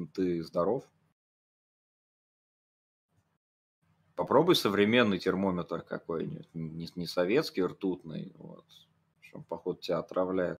этом ты здоров. Попробуй современный термометр какой-нибудь, не, не советский, ртутный, вот, чтобы, походу, тебя отравляет.